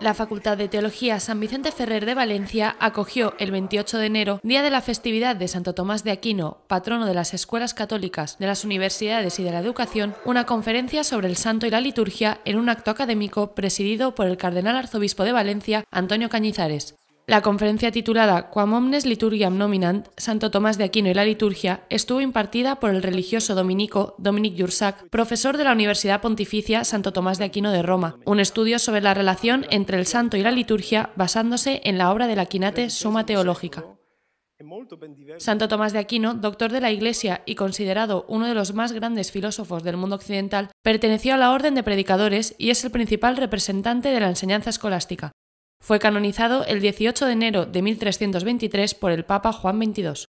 La Facultad de Teología San Vicente Ferrer de Valencia acogió el 28 de enero, día de la festividad de Santo Tomás de Aquino, patrono de las escuelas católicas, de las universidades y de la educación, una conferencia sobre el santo y la liturgia en un acto académico presidido por el cardenal arzobispo de Valencia, Antonio Cañizares. La conferencia titulada Quam omnes liturgiam nominant, Santo Tomás de Aquino y la liturgia, estuvo impartida por el religioso dominico Dominic Jursac, profesor de la Universidad Pontificia Santo Tomás de Aquino de Roma, un estudio sobre la relación entre el santo y la liturgia basándose en la obra la Quinate Suma Teológica. Santo Tomás de Aquino, doctor de la Iglesia y considerado uno de los más grandes filósofos del mundo occidental, perteneció a la Orden de Predicadores y es el principal representante de la enseñanza escolástica, fue canonizado el 18 de enero de 1323 por el Papa Juan XXII.